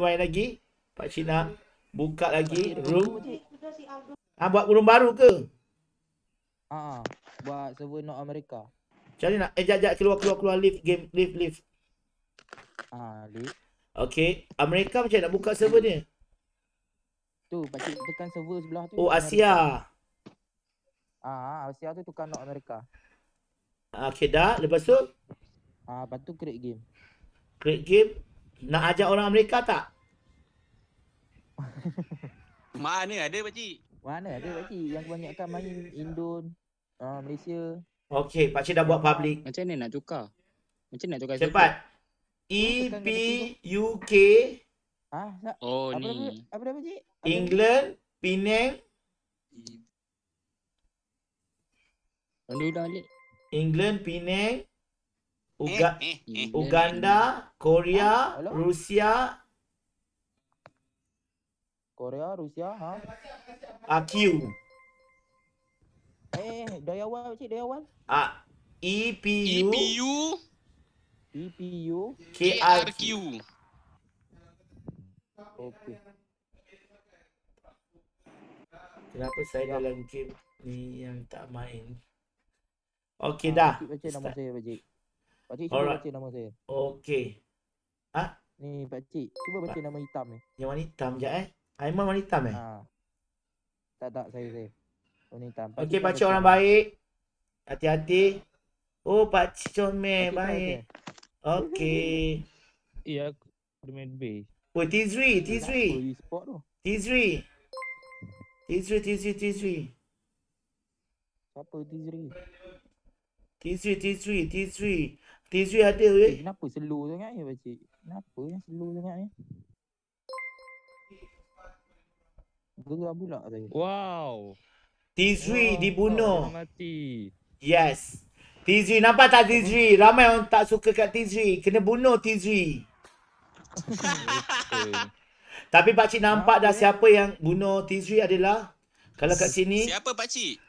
main lagi. Pak Cik nak buka lagi room. Ha, buat room baru ke? Ah, uh, buat server North America. Cari nak eh jap jap keluar keluar keluar lift game lift lift. Ah, lift. okay Amerika macam nak buka server dia? Tu, pak cik tekan server sebelah tu. Oh, Asia. Ah, Asia tu tukar North America. Ah, okay dah. Lepas tu? Ah, uh, lepas tu create game. Create game. Nak ajak orang Amerika tak? Mana ada Pak Cik? Mana ada Pak Cik? yang kebanyakan main Indon, uh, Malaysia. Okey, Cik dah buat public. Macam ni nak tukar? Macam nak tukar? Cepat. E P U K. Ah, Oh apa ni. Apa apa pakcik? England, Penang. Anda dah England, Penang. Uga- eh, eh, eh. Uganda, Korea, Rusia. Korea, Rusia, ha? AQ. Eh, dari awal, cik, dari awal. Ah, EPU. EPU. EPU. KRQ. Okey. Kenapa saya ya. dalam game ni yang tak main? Okey ah, dah. Baca nama Pakcik cuba baca nama saya. Okey. Ha? Ni pakcik, cuba baca ha? nama hitam ni. Yang mana hitam je eh? Aiman mana hitam eh? Ha. Tak tak saya saya. Mana hitam. Okey pakcik, okay, pakcik orang baik. Hati-hati. Oh pakcik comel pakcik baik. Okey. Ya, permit B. T3, T3. T3, T3, T3, T3. Tizri. T3. T3, T3, T3. Tizu ada weh. Eh, kenapa slow sangat ya pak Kenapa yang slow sangat ni? Gerak pula saya. Wow. Tizu wow, dibunuh. Mati. Yes. Tizu nampak tak Tizu? Ramai orang tak suka kat Tizu. Kena bunuh Tizu. Tapi pak cik nampak dah siapa yang bunuh Tizu adalah kalau kat sini. Siapa pak cik?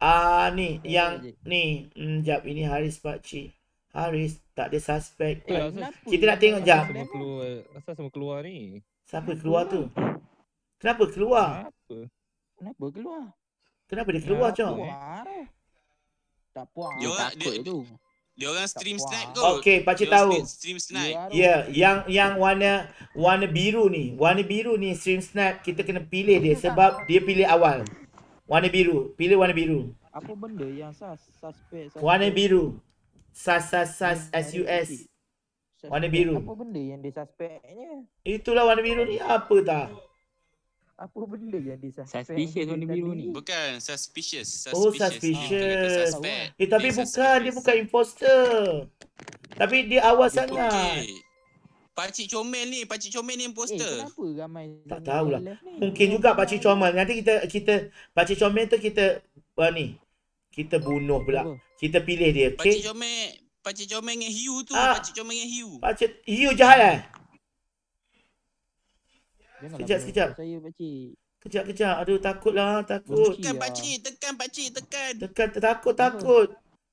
Ah uh, ni yang ni mm, jap ini Haris pak cik. Haris tak ada suspek. Eh, kita nak tengok jap. Semua keluar. Rasa keluar ni. Siapa keluar tu? Kenapa keluar? Kenapa? Kenapa keluar? Kenapa dia keluar, Kenapa? Cong? Tak puas. Dia takut dia, tu. Dia orang stream snipe kot. Okey, pak tahu. Stream snipe. Ya, yeah, yang yang warna warna biru ni. Warna biru ni stream snipe kita kena pilih dia sebab dia pilih awal. Warna biru. Pilih warna biru. Apa benda yang sus suspek? Warna biru sus sus sus s u warna biru apa benda yang dia suspeknya itulah warna biru ni apa tah apa benda yang dia suspek suspicious warna biru ni bukan suspicious suspicious oh suspicious oh. eh tapi dia bukan suspicious. dia bukan imposter tapi dia awal okay. sangat Pakcik Comel ni, Pakcik Comel ni imposter. Eh, kenapa ramai? Tak tahulah. Mungkin juga Pakcik Comel. Nanti kita, kita, Pakcik Comel tu kita, uh, ni, kita bunuh pula. Kita pilih dia, okey? Pakcik Jomek. Pakcik Jomek yang hiu tu. Ah. Pakcik Jomek yang hiu. Pakcik, hiu jahat eh? Sekejap, sekejap. Saya, pakcik. Kejap, kejap. Aduh, takutlah. Takut. Tekan, lah. pakcik. Tekan, pakcik. Tekan. Tekan. Takut, takut.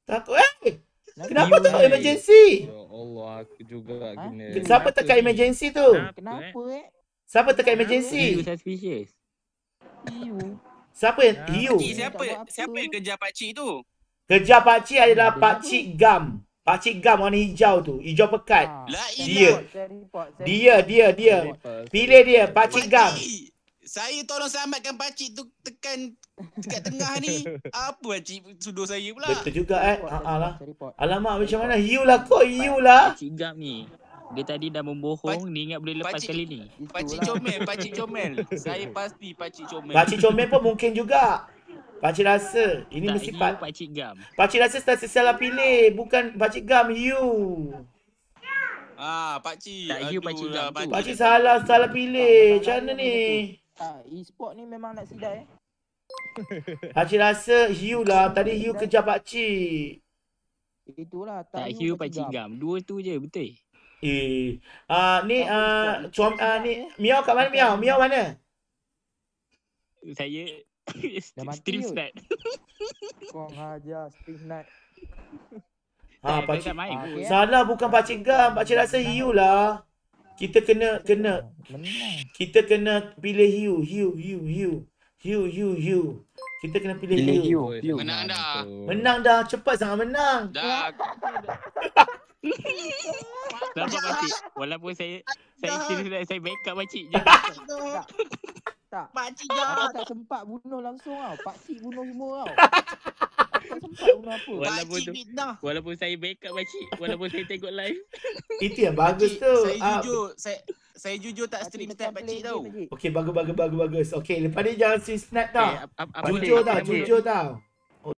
Takut. Eh! Kenapa tu emergency? Ya Allah, aku juga ha? kena. Siapa tekan emergency tu? Kenapa eh? Siapa tekan emergency? Hiu Hiu. Siapa yang ya, hiu? Pakcik, siapa siapa yang kejar pakcik tu? Kejar pakcik adalah Pak pakcik gam. Pak Pakcik gam warna hijau tu. Hijau pekat. Ha. Dia. Dia, dia, dia. dia. Pilih dia, Pak pakcik gam. Saya tolong selamatkan pakcik tu tekan dekat tengah ni. Apa Pak pakcik sudur saya pula? Betul juga eh. Ha -ha lah. Alamak macam mana? Hiu lah kau, hiu lah. Pakcik gam ni. Dia tadi dah membohong pak, Ni ingat boleh lepas kali ni Pakcik comel Pakcik comel Saya pasti pakcik comel Pakcik comel pun mungkin juga Pakcik rasa Ini tak mesti pak Pakcik gam Pakcik rasa Tak salah pilih Bukan pakcik gam You Ah, ha, pakcik. Tak Aduh, you pakcik gam. Lah, pakcik. salah, salah pilih. Macam mana ni? Ah, e-sport ni memang nak sidai eh. Pakcik rasa Hiu lah. Tadi Hiu kejar pakcik. Itulah. Tak, Hiu pakcik, gam. Dua tu je betul. Eh, ah uh, ni ah uh, cuam ah uh, ni eh. miau kat mana miau? Miau mana? Saya dah mati. Stream Kong haja stream night. Ha, ah, pacik. Ah, salah bukan pacik gam, pacik rasa hiu lah. Kita kena kena kita kena pilih hiu, hiu, hiu, hiu. Hiu, hiu, hiu. Kita kena pilih, hiu. Menang dah. Menang dah, cepat sangat menang. Dah. Nampak pakcik. Walaupun saya saya sini saya, saya backup pakcik je. tak. Pakcik dah tak, sempat bunuh langsung tau. Pakcik bunuh semua tau. Apa? Walaupun tu, walaupun saya backup pakcik, walaupun saya tengok live. Itu yang bagus tu. Saya ah, jujur, saya saya jujur tak stream tak pakcik tau. Okey, bagus bagus bagus bagus. Okey, lepas ni jangan si snap tau. Eh, jujur tau, jujur tau.